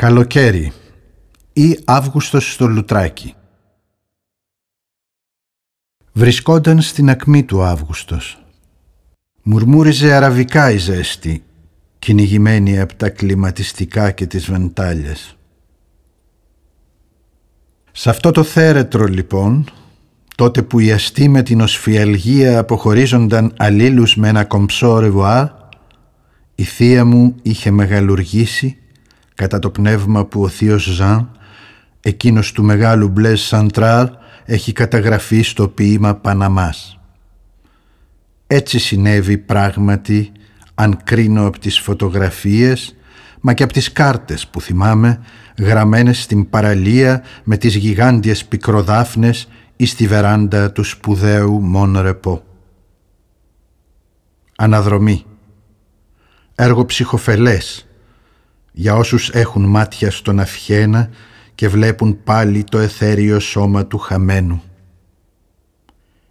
Καλοκαίρι ή Αύγουστος στο Λουτράκι. Βρισκόταν στην ακμή του Αύγουστος. Μουρμούριζε αραβικά η ζέστη, κυνηγημένη από τα κλιματιστικά και τις βεντάλιες. Σε αυτό το θέρετρο λοιπόν, τότε που η αστή με την οσφιαλγία αποχωρίζονταν αλλήλους με ένα κομψό ρεβοά, η θεία μου είχε μεγαλουργήσει κατά το πνεύμα που ο θείος Ζαν, εκείνος του μεγάλου Μπλε Σαντράρ, έχει καταγραφεί στο ποίημα Παναμάς. Έτσι συνέβη πράγματι, αν κρίνω από τις φωτογραφίες, μα και από τις κάρτες που θυμάμαι, γραμμένες στην παραλία με τις γιγάντιες πικροδάφνες ή στη βεράντα του σπουδαίου Μον Ρεπό. Αναδρομή Έργο ψυχοφελές για όσους έχουν μάτια στον αυχένα και βλέπουν πάλι το εθέριο σώμα του χαμένου.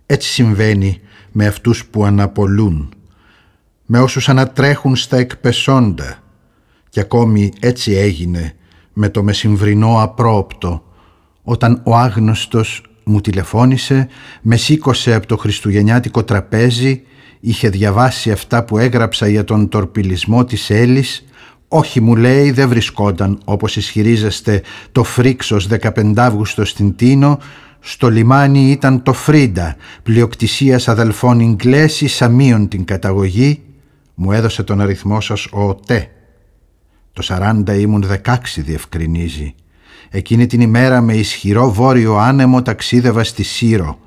Έτσι συμβαίνει με αυτούς που αναπολούν, με όσους ανατρέχουν στα εκπεσόντα και ακόμη έτσι έγινε με το μεσημβρινό απρόοπτο, όταν ο άγνωστος μου τηλεφώνησε, με σήκωσε από το χριστουγεννιάτικο τραπέζι, είχε διαβάσει αυτά που έγραψα για τον τορπιλισμό της Έλλης όχι μου λέει δεν βρισκόταν όπως ισχυρίζεστε το Φρίξος 15 Αύγουστο στην Τίνο στο λιμάνι ήταν το Φρίντα, πλειοκτησίας αδελφών Ιγκλέση Σαμίων την καταγωγή, μου έδωσε τον αριθμό σας ο ΟΤΕ. Το 40 ήμουν 16 διευκρινίζει. Εκείνη την ημέρα με ισχυρό βόρειο άνεμο ταξίδευα στη Σύρο.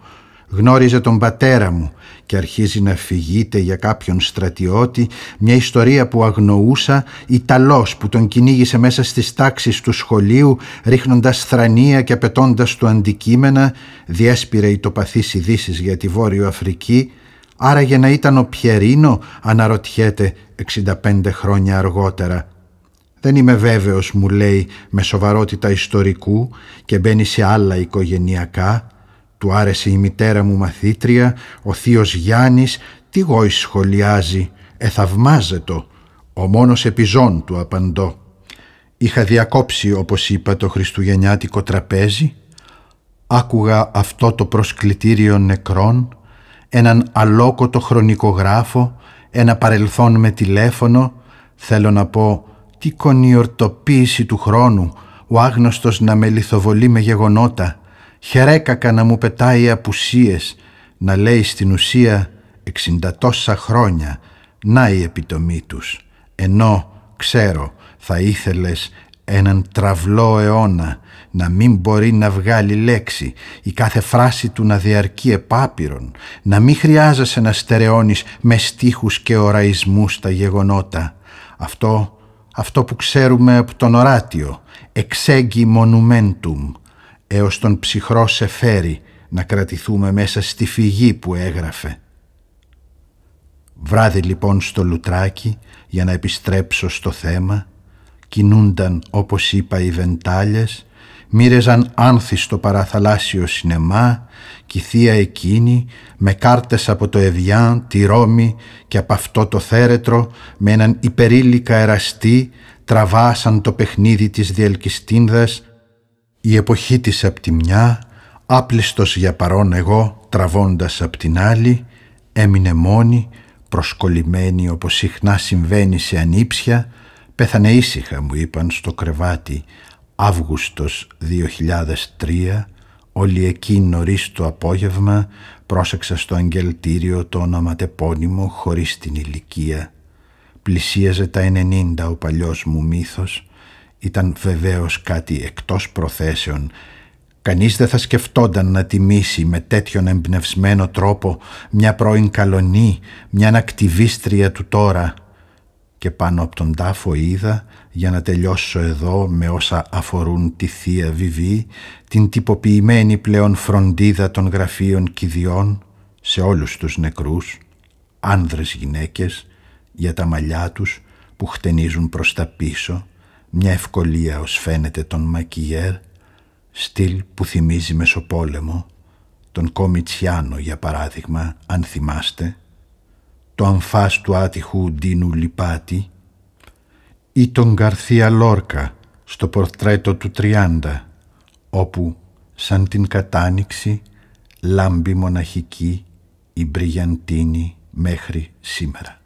Γνώριζε τον πατέρα μου και αρχίζει να φυγείται για κάποιον στρατιώτη μια ιστορία που αγνοούσα Ιταλός που τον κυνήγησε μέσα στις τάξεις του σχολείου ρίχνοντας θρανία και πετώντας του αντικείμενα διέσπηρε οι τοπαθείς ειδήσεις για τη Βόρειο Αφρική άρα για να ήταν ο Πιερίνο αναρωτιέται 65 χρόνια αργότερα δεν είμαι βέβαιος, μου λέει, με σοβαρότητα ιστορικού και μπαίνει σε άλλα οικογενειακά του άρεσε η μητέρα μου μαθήτρια, ο θείος Γιάννης, τι γόης σχολιάζει, εθαυμάζετο, ο μόνος επιζών του απαντώ. Είχα διακόψει, όπως είπα, το χριστουγεννιάτικο τραπέζι, άκουγα αυτό το προσκλητήριο νεκρών, έναν αλόκοτο χρονικογράφο, ένα παρελθόν με τηλέφωνο, θέλω να πω τι κονιορτοποίηση του χρόνου, ο άγνωστος να με λιθοβολεί με γεγονότα, χερέκακα να μου πετάει απουσίες, να λέει στην ουσία τόσα χρόνια, να η επιτομή τους, ενώ, ξέρω, θα ήθελες έναν τραυλό αιώνα, να μην μπορεί να βγάλει λέξη, η κάθε φράση του να διαρκεί επάπειρον, να μην χρειάζεσαι να στερεώνεις με στίχους οραϊσμούς τα γεγονότα. Αυτό, αυτό που ξέρουμε από τον οράτιο, εξέγγι μονουμέντουμ, έως τον ψυχρό σε φέρει να κρατηθούμε μέσα στη φυγή που έγραφε. Βράδυ λοιπόν στο λουτράκι για να επιστρέψω στο θέμα κινούνταν όπως είπα οι βεντάλιες μοίρεζαν άνθη στο παραθαλάσσιο σινεμά κι η εκείνη με κάρτες από το Ευγιάν, τη Ρώμη και από αυτό το θέρετρο με έναν υπερήλικα εραστή τραβάσαν το παιχνίδι της διελκυστίνδας η εποχή της απ' τη μια, άπλιστος για παρόν εγώ, τραβώντας απ' την άλλη, έμεινε μόνη, προσκολλημένη όπως συχνά συμβαίνει σε ανήψια, πέθανε ήσυχα μου είπαν στο κρεβάτι, Αύγουστος 2003, όλη εκεί νωρίς το απόγευμα, πρόσεξα στο αγγελτήριο το όνομα τεπώνυμο χωρίς την ηλικία. Πλησίαζε τα 90 ο παλιός μου μύθος, ήταν βεβαίως κάτι εκτός προθέσεων. Κανείς δεν θα σκεφτόταν να τιμήσει με τέτοιον εμπνευσμένο τρόπο μια πρώην καλονή, μια ακτιβίστρια του τώρα. Και πάνω από τον τάφο είδα, για να τελειώσω εδώ με όσα αφορούν τη Θεία Βιβή, την τυποποιημένη πλέον φροντίδα των γραφείων κηδιών σε όλους τους νεκρούς, άνδρες γυναίκες, για τα μαλλιά τους που χτενίζουν προς τα πίσω, μια ευκολία ως φαίνεται τον Μακιέρ, στυλ που θυμίζει Μεσοπόλεμο, τον Κομιτσιάνο για παράδειγμα, αν θυμάστε, το αμφάς του άτυχου Ντίνου Λιπάτη ή τον Γκαρθία Λόρκα στο πορτρέτο του τριάντα όπου, σαν την κατάνοιξη, λάμπει μοναχική η Μπριγιαντίνη μέχρι σήμερα.